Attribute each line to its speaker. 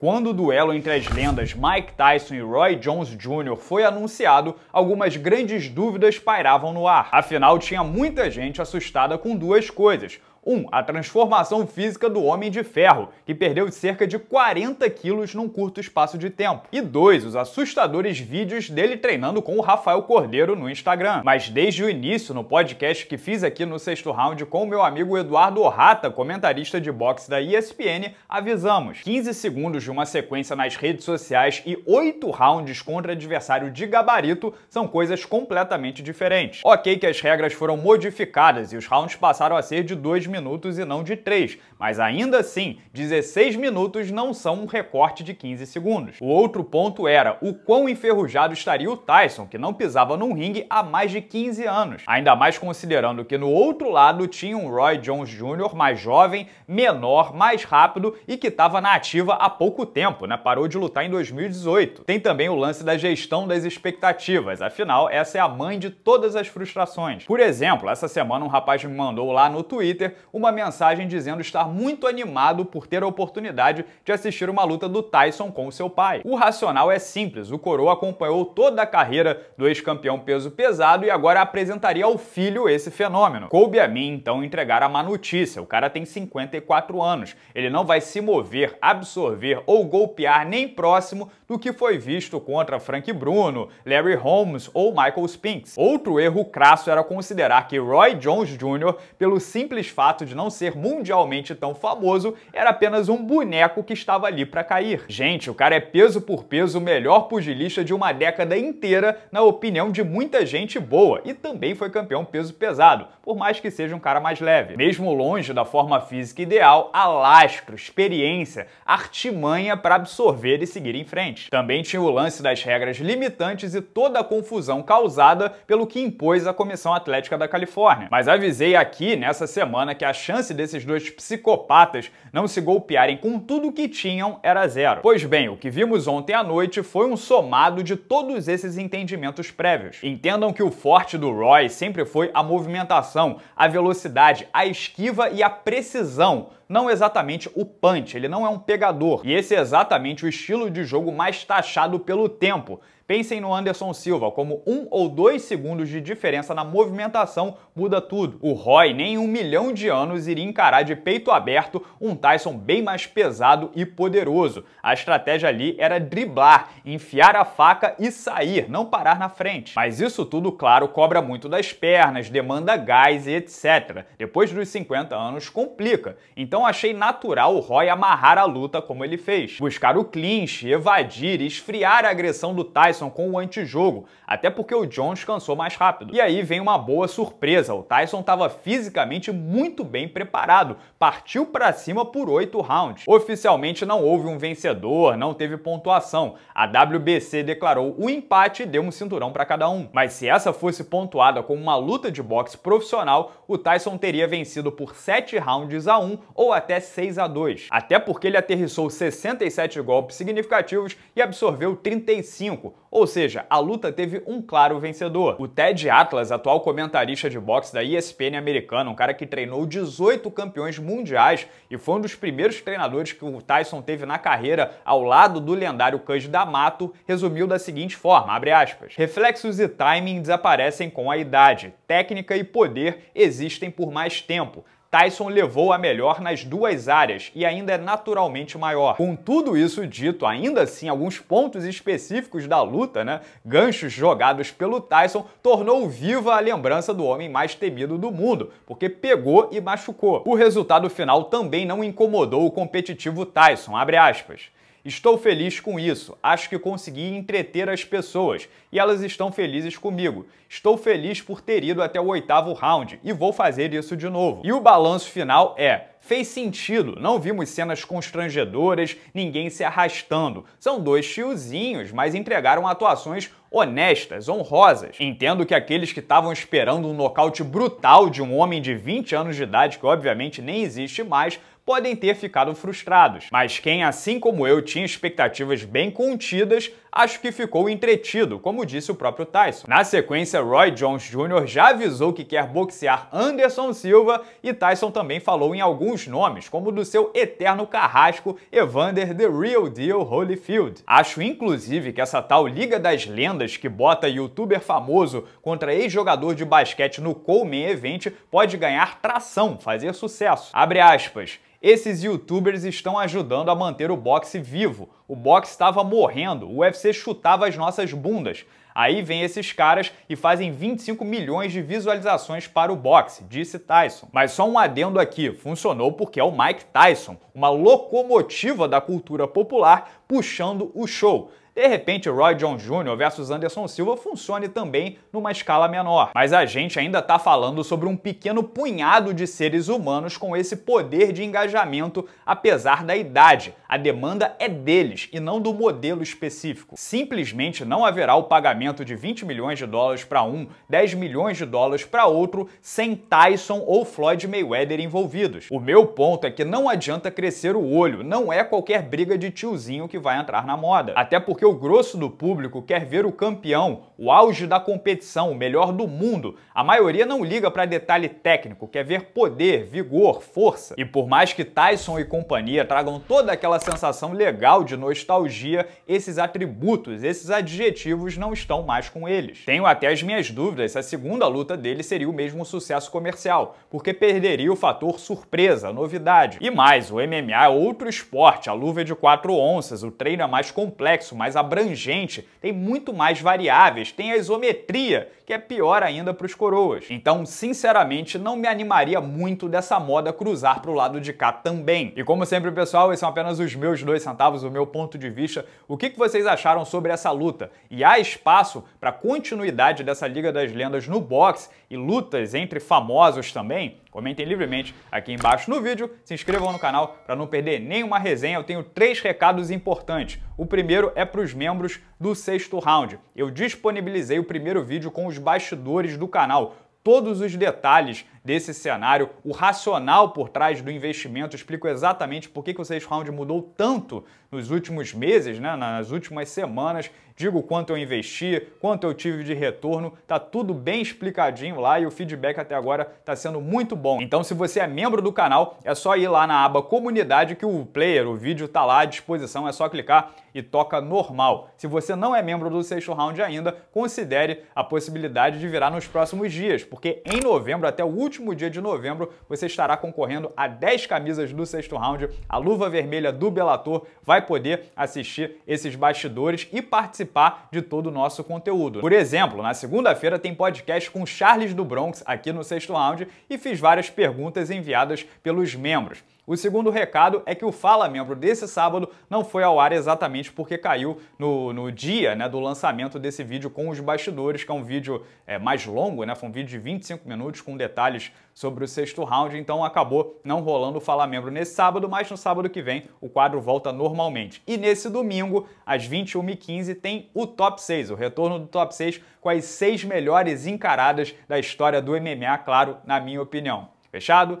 Speaker 1: Quando o duelo entre as lendas Mike Tyson e Roy Jones Jr. foi anunciado, algumas grandes dúvidas pairavam no ar. Afinal, tinha muita gente assustada com duas coisas 1. A transformação física do Homem de Ferro, que perdeu cerca de 40 quilos num curto espaço de tempo. E 2. Os assustadores vídeos dele treinando com o Rafael Cordeiro no Instagram. Mas desde o início, no podcast que fiz aqui no sexto round com o meu amigo Eduardo Orrata, comentarista de boxe da ESPN, avisamos. 15 segundos de uma sequência nas redes sociais e 8 rounds contra adversário de gabarito são coisas completamente diferentes. Ok que as regras foram modificadas e os rounds passaram a ser de 2 minutos e não de 3, mas ainda assim, 16 minutos não são um recorte de 15 segundos. O outro ponto era o quão enferrujado estaria o Tyson, que não pisava num ringue há mais de 15 anos. Ainda mais considerando que no outro lado tinha um Roy Jones Jr. mais jovem, menor, mais rápido e que estava na ativa há pouco tempo, né? Parou de lutar em 2018. Tem também o lance da gestão das expectativas, afinal, essa é a mãe de todas as frustrações. Por exemplo, essa semana um rapaz me mandou lá no Twitter uma mensagem dizendo estar muito animado por ter a oportunidade de assistir uma luta do Tyson com seu pai. O racional é simples, o Coroa acompanhou toda a carreira do ex-campeão peso pesado e agora apresentaria ao filho esse fenômeno. Coube a mim então entregar a má notícia, o cara tem 54 anos, ele não vai se mover, absorver ou golpear nem próximo do que foi visto contra Frank Bruno, Larry Holmes ou Michael Spinks. Outro erro crasso era considerar que Roy Jones Jr., pelo simples fato fato de não ser mundialmente tão famoso, era apenas um boneco que estava ali para cair. Gente, o cara é peso por peso o melhor pugilista de uma década inteira, na opinião de muita gente boa, e também foi campeão peso pesado, por mais que seja um cara mais leve. Mesmo longe da forma física ideal, alastro, experiência, artimanha para absorver e seguir em frente. Também tinha o lance das regras limitantes e toda a confusão causada pelo que impôs a Comissão Atlética da Califórnia. Mas avisei aqui nessa semana que a chance desses dois psicopatas não se golpearem com tudo que tinham era zero. Pois bem, o que vimos ontem à noite foi um somado de todos esses entendimentos prévios. Entendam que o forte do Roy sempre foi a movimentação, a velocidade, a esquiva e a precisão não exatamente o punch, ele não é um pegador. E esse é exatamente o estilo de jogo mais taxado pelo tempo. Pensem no Anderson Silva, como um ou dois segundos de diferença na movimentação muda tudo. O Roy nem um milhão de anos iria encarar de peito aberto um Tyson bem mais pesado e poderoso. A estratégia ali era driblar, enfiar a faca e sair, não parar na frente. Mas isso tudo, claro, cobra muito das pernas, demanda gás e etc. Depois dos 50 anos complica. Então não achei natural o Roy amarrar a luta como ele fez. Buscar o clinch, evadir e esfriar a agressão do Tyson com o antijogo, até porque o Jones cansou mais rápido. E aí vem uma boa surpresa, o Tyson estava fisicamente muito bem preparado, partiu para cima por 8 rounds. Oficialmente não houve um vencedor, não teve pontuação. A WBC declarou o empate e deu um cinturão para cada um. Mas se essa fosse pontuada como uma luta de boxe profissional, o Tyson teria vencido por 7 rounds a 1 ou ou até 6 a 2, até porque ele aterrissou 67 golpes significativos e absorveu 35, ou seja, a luta teve um claro vencedor. O Ted Atlas, atual comentarista de boxe da ESPN americana, um cara que treinou 18 campeões mundiais e foi um dos primeiros treinadores que o Tyson teve na carreira ao lado do lendário Cães D'Amato, resumiu da seguinte forma, abre aspas, reflexos e timing desaparecem com a idade, técnica e poder existem por mais tempo, Tyson levou a melhor nas duas áreas e ainda é naturalmente maior. Com tudo isso dito, ainda assim, alguns pontos específicos da luta, né, ganchos jogados pelo Tyson, tornou viva a lembrança do homem mais temido do mundo, porque pegou e machucou. O resultado final também não incomodou o competitivo Tyson, abre aspas. Estou feliz com isso. Acho que consegui entreter as pessoas e elas estão felizes comigo. Estou feliz por ter ido até o oitavo round e vou fazer isso de novo. E o balanço final é: fez sentido. Não vimos cenas constrangedoras, ninguém se arrastando. São dois tiozinhos, mas entregaram atuações honestas, honrosas. Entendo que aqueles que estavam esperando um nocaute brutal de um homem de 20 anos de idade, que obviamente nem existe mais, podem ter ficado frustrados. Mas quem, assim como eu, tinha expectativas bem contidas, acho que ficou entretido, como disse o próprio Tyson. Na sequência, Roy Jones Jr. já avisou que quer boxear Anderson Silva e Tyson também falou em alguns nomes, como do seu eterno carrasco Evander The Real Deal Holyfield. Acho inclusive que essa tal Liga das Lendas que bota youtuber famoso contra ex-jogador de basquete no co event pode ganhar tração, fazer sucesso. Abre aspas. Esses youtubers estão ajudando a manter o boxe vivo. O boxe estava morrendo, o UFC chutava as nossas bundas. Aí vem esses caras e fazem 25 milhões de visualizações para o boxe, disse Tyson. Mas só um adendo aqui, funcionou porque é o Mike Tyson, uma locomotiva da cultura popular puxando o show. De repente, Roy John Jr. versus Anderson Silva funcione também numa escala menor. Mas a gente ainda está falando sobre um pequeno punhado de seres humanos com esse poder de engajamento, apesar da idade. A demanda é deles e não do modelo específico. Simplesmente não haverá o pagamento de 20 milhões de dólares para um, 10 milhões de dólares para outro, sem Tyson ou Floyd Mayweather envolvidos. O meu ponto é que não adianta crescer o olho, não é qualquer briga de tiozinho que vai entrar na moda. Até porque o grosso do público quer ver o campeão, o auge da competição, o melhor do mundo. A maioria não liga para detalhe técnico, quer ver poder, vigor, força. E por mais que Tyson e companhia tragam toda aquela sensação legal de nostalgia, esses atributos, esses adjetivos não estão mais com eles. Tenho até as minhas dúvidas se a segunda luta dele seria o mesmo sucesso comercial, porque perderia o fator surpresa, novidade. E mais, o MMA é outro esporte, a luva é de 4 onças, o treino é mais complexo, mais mais abrangente, tem muito mais variáveis, tem a isometria, que é pior ainda para os coroas. Então, sinceramente, não me animaria muito dessa moda cruzar para o lado de cá também. E como sempre, pessoal, esses são apenas os meus dois centavos, o meu ponto de vista. O que vocês acharam sobre essa luta? E há espaço para continuidade dessa Liga das Lendas no boxe e lutas entre famosos também? Comentem livremente aqui embaixo no vídeo, se inscrevam no canal para não perder nenhuma resenha. Eu tenho três recados importantes. O primeiro é para os membros do sexto round. Eu disponibilizei o primeiro vídeo com os bastidores do canal todos os detalhes desse cenário, o racional por trás do investimento. explico exatamente por que, o sexto Round mudou tanto nos últimos meses, né, nas últimas semanas, digo quanto eu investi, quanto eu tive de retorno, tá tudo bem explicadinho lá e o feedback até agora tá sendo muito bom. Então se você é membro do canal, é só ir lá na aba comunidade que o player, o vídeo tá lá à disposição, é só clicar e toca normal. Se você não é membro do sexto round ainda, considere a possibilidade de virar nos próximos dias, porque em novembro, até o último dia de novembro, você estará concorrendo a 10 camisas do sexto round. A luva vermelha do Belator vai poder assistir esses bastidores e participar participar de todo o nosso conteúdo. Por exemplo, na segunda-feira tem podcast com Charles do Bronx aqui no Sexto Round e fiz várias perguntas enviadas pelos membros. O segundo recado é que o Fala Membro desse sábado não foi ao ar exatamente porque caiu no, no dia né, do lançamento desse vídeo com os bastidores, que é um vídeo é, mais longo, né, foi um vídeo de 25 minutos com detalhes sobre o sexto round, então acabou não rolando o Fala Membro nesse sábado, mas no sábado que vem o quadro volta normalmente. E nesse domingo, às 21h15, tem o Top 6, o retorno do Top 6 com as seis melhores encaradas da história do MMA, claro, na minha opinião. Fechado?